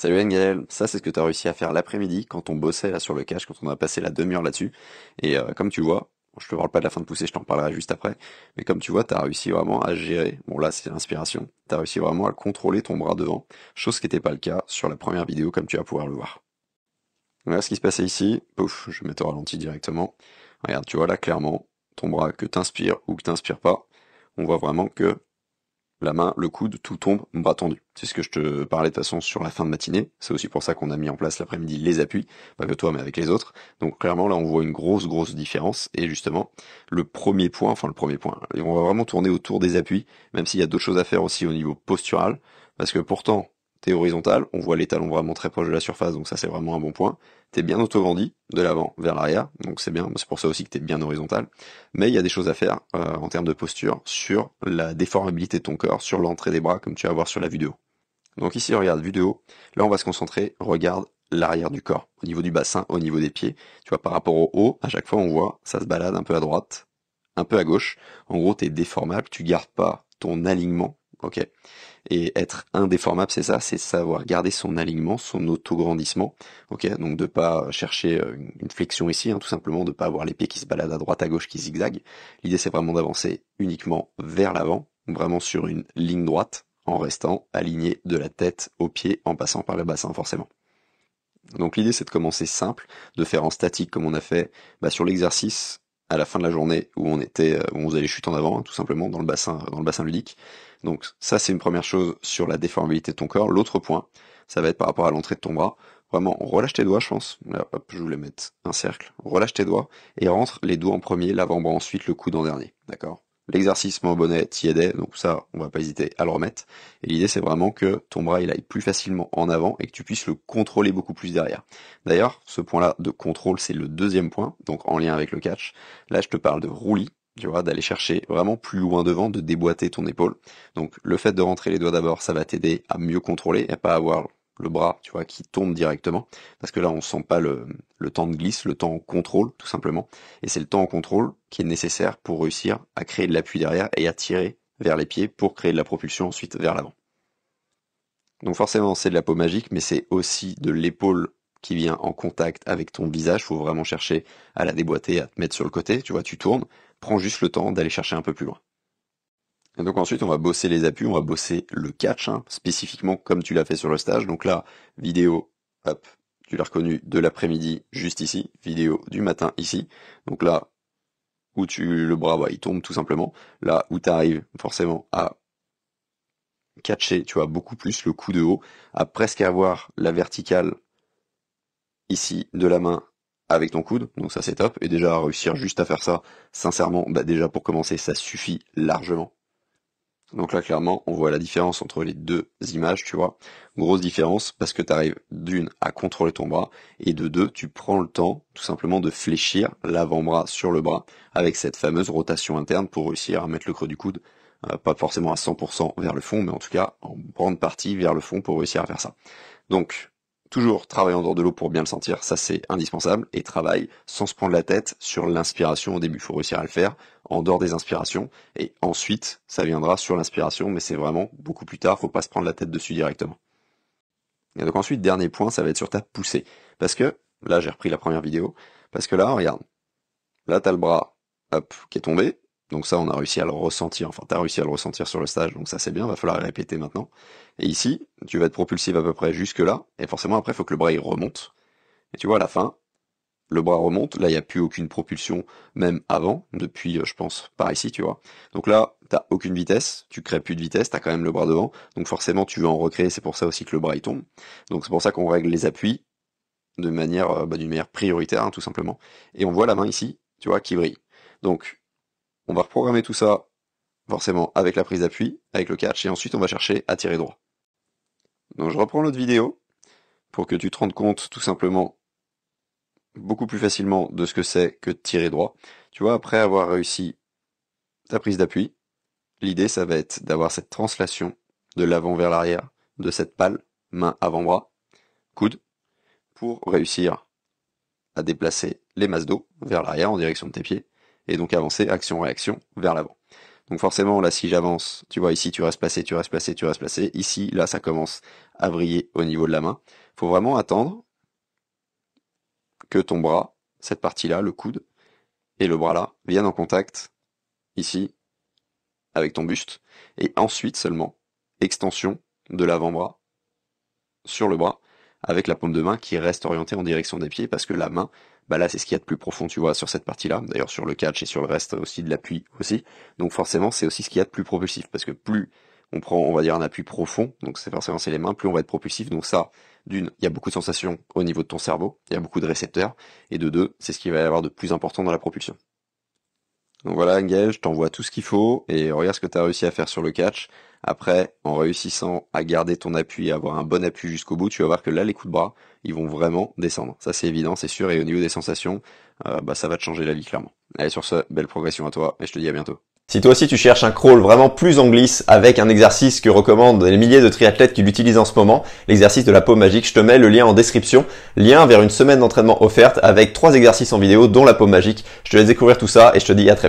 Salut Anne ça c'est ce que tu réussi à faire l'après-midi quand on bossait là sur le cache, quand on a passé la demi-heure là-dessus. Et euh, comme tu vois, je te parle pas de la fin de poussée, je t'en parlerai juste après, mais comme tu vois, t'as réussi vraiment à gérer, bon là c'est l'inspiration, t'as réussi vraiment à contrôler ton bras devant, chose qui n'était pas le cas sur la première vidéo comme tu vas pouvoir le voir. Voilà ce qui se passait ici, pouf, je vais mettre au ralenti directement. Regarde, tu vois là clairement, ton bras que t'inspires ou que t'inspires pas, on voit vraiment que la main, le coude, tout tombe, bras tendu. C'est ce que je te parlais de toute façon sur la fin de matinée. C'est aussi pour ça qu'on a mis en place l'après-midi les appuis, pas que toi mais avec les autres. Donc clairement là on voit une grosse grosse différence et justement le premier point, enfin le premier point, on va vraiment tourner autour des appuis, même s'il y a d'autres choses à faire aussi au niveau postural, parce que pourtant t'es horizontal, on voit les talons vraiment très proche de la surface, donc ça c'est vraiment un bon point. T'es bien auto-grandi, de l'avant vers l'arrière, donc c'est bien, c'est pour ça aussi que t'es bien horizontal. Mais il y a des choses à faire euh, en termes de posture sur la déformabilité de ton corps, sur l'entrée des bras, comme tu vas voir sur la vidéo. Donc ici, regarde, vidéo. là on va se concentrer, regarde l'arrière du corps, au niveau du bassin, au niveau des pieds. Tu vois, par rapport au haut, à chaque fois on voit, ça se balade un peu à droite, un peu à gauche. En gros, t'es déformable, tu gardes pas ton alignement et être indéformable, c'est ça, c'est savoir garder son alignement, son autograndissement. Donc de pas euh, chercher euh, une flexion ici, hein, tout simplement, de pas avoir les pieds qui se baladent à droite, à gauche, qui zigzaguent. L'idée, c'est vraiment d'avancer uniquement vers l'avant, vraiment sur une ligne droite, en restant aligné de la tête aux pieds, en passant par le bassin, forcément. Donc l'idée c'est de commencer simple, de faire en statique comme on a fait bah, sur l'exercice à la fin de la journée où on était, euh, où on faisait les chutes en avant, hein, tout simplement, dans le bassin, dans le bassin ludique. Donc ça, c'est une première chose sur la déformabilité de ton corps. L'autre point, ça va être par rapport à l'entrée de ton bras. Vraiment, relâche tes doigts, je pense. hop, je voulais mettre un cercle. Relâche tes doigts et rentre les doigts en premier, l'avant-bras ensuite, le coude en dernier. D'accord L'exercice main bonnet t'y aidait, donc ça, on va pas hésiter à le remettre. Et l'idée, c'est vraiment que ton bras, il aille plus facilement en avant et que tu puisses le contrôler beaucoup plus derrière. D'ailleurs, ce point-là de contrôle, c'est le deuxième point, donc en lien avec le catch. Là, je te parle de roulis, tu vois, d'aller chercher vraiment plus loin devant, de déboîter ton épaule. Donc, le fait de rentrer les doigts d'abord, ça va t'aider à mieux contrôler et à pas avoir le bras, tu vois, qui tombe directement, parce que là, on sent pas le, temps de glisse, le temps en contrôle, tout simplement. Et c'est le temps en contrôle qui est nécessaire pour réussir à créer de l'appui derrière et à tirer vers les pieds pour créer de la propulsion ensuite vers l'avant. Donc forcément, c'est de la peau magique, mais c'est aussi de l'épaule qui vient en contact avec ton visage. Faut vraiment chercher à la déboîter, à te mettre sur le côté. Tu vois, tu tournes, prends juste le temps d'aller chercher un peu plus loin donc ensuite, on va bosser les appuis, on va bosser le catch, hein, spécifiquement comme tu l'as fait sur le stage. Donc là, vidéo, tu l'as reconnu, de l'après-midi juste ici, vidéo du matin ici. Donc là, où tu le bras, bah, il tombe tout simplement. Là où tu arrives forcément à catcher, tu vois, beaucoup plus le coup de haut, à presque avoir la verticale ici de la main avec ton coude, donc ça c'est top, et déjà réussir juste à faire ça, sincèrement, bah, déjà pour commencer, ça suffit largement. Donc là, clairement, on voit la différence entre les deux images, tu vois. Grosse différence parce que tu arrives d'une à contrôler ton bras et de deux, tu prends le temps tout simplement de fléchir l'avant-bras sur le bras avec cette fameuse rotation interne pour réussir à mettre le creux du coude, euh, pas forcément à 100% vers le fond, mais en tout cas en grande partie vers le fond pour réussir à faire ça. Donc Toujours travailler en dehors de l'eau pour bien le sentir, ça c'est indispensable, et travaille sans se prendre la tête sur l'inspiration au début. Il faut réussir à le faire en dehors des inspirations, et ensuite ça viendra sur l'inspiration, mais c'est vraiment beaucoup plus tard, faut pas se prendre la tête dessus directement. Et donc ensuite, dernier point, ça va être sur ta poussée. Parce que, là j'ai repris la première vidéo, parce que là, regarde, là t'as le bras, hop, qui est tombé, donc ça, on a réussi à le ressentir. Enfin, t'as réussi à le ressentir sur le stage, donc ça c'est bien. Va falloir répéter maintenant. Et ici, tu vas être propulsif à peu près jusque là, et forcément après, il faut que le bras il remonte. Et tu vois, à la fin, le bras remonte. Là, il n'y a plus aucune propulsion, même avant, depuis, euh, je pense, par ici, tu vois. Donc là, t'as aucune vitesse, tu crées plus de vitesse, t'as quand même le bras devant, donc forcément, tu veux en recréer. C'est pour ça aussi que le bras il tombe. Donc c'est pour ça qu'on règle les appuis de manière, euh, bah, d'une manière prioritaire, hein, tout simplement. Et on voit la main ici, tu vois, qui brille. Donc on va reprogrammer tout ça, forcément, avec la prise d'appui, avec le catch, et ensuite on va chercher à tirer droit. Donc je reprends l'autre vidéo, pour que tu te rendes compte tout simplement beaucoup plus facilement de ce que c'est que de tirer droit. Tu vois, après avoir réussi ta prise d'appui, l'idée ça va être d'avoir cette translation de l'avant vers l'arrière, de cette palle, main avant-bras, coude, pour réussir à déplacer les masses d'eau vers l'arrière en direction de tes pieds et donc avancer action-réaction vers l'avant. Donc forcément, là, si j'avance, tu vois, ici, tu restes placé, tu restes placé, tu restes placé. Ici, là, ça commence à briller au niveau de la main. faut vraiment attendre que ton bras, cette partie-là, le coude, et le bras-là, viennent en contact, ici, avec ton buste. Et ensuite seulement, extension de l'avant-bras sur le bras, avec la paume de main qui reste orientée en direction des pieds, parce que la main bah là c'est ce qu'il y a de plus profond tu vois sur cette partie là d'ailleurs sur le catch et sur le reste aussi de l'appui aussi donc forcément c'est aussi ce qu'il y a de plus propulsif parce que plus on prend on va dire un appui profond donc c'est forcément c'est les mains plus on va être propulsif donc ça d'une il y a beaucoup de sensations au niveau de ton cerveau il y a beaucoup de récepteurs et de deux c'est ce qui va y avoir de plus important dans la propulsion donc voilà, Gaël, je t'envoie tout ce qu'il faut et regarde ce que tu as réussi à faire sur le catch. Après, en réussissant à garder ton appui et avoir un bon appui jusqu'au bout, tu vas voir que là, les coups de bras, ils vont vraiment descendre. Ça, c'est évident, c'est sûr. Et au niveau des sensations, euh, bah, ça va te changer la vie, clairement. Allez, sur ce, belle progression à toi et je te dis à bientôt. Si toi aussi tu cherches un crawl vraiment plus en glisse avec un exercice que recommandent les milliers de triathlètes qui l'utilisent en ce moment, l'exercice de la peau magique, je te mets le lien en description, lien vers une semaine d'entraînement offerte avec trois exercices en vidéo dont la peau magique. Je te laisse découvrir tout ça et je te dis à très vite.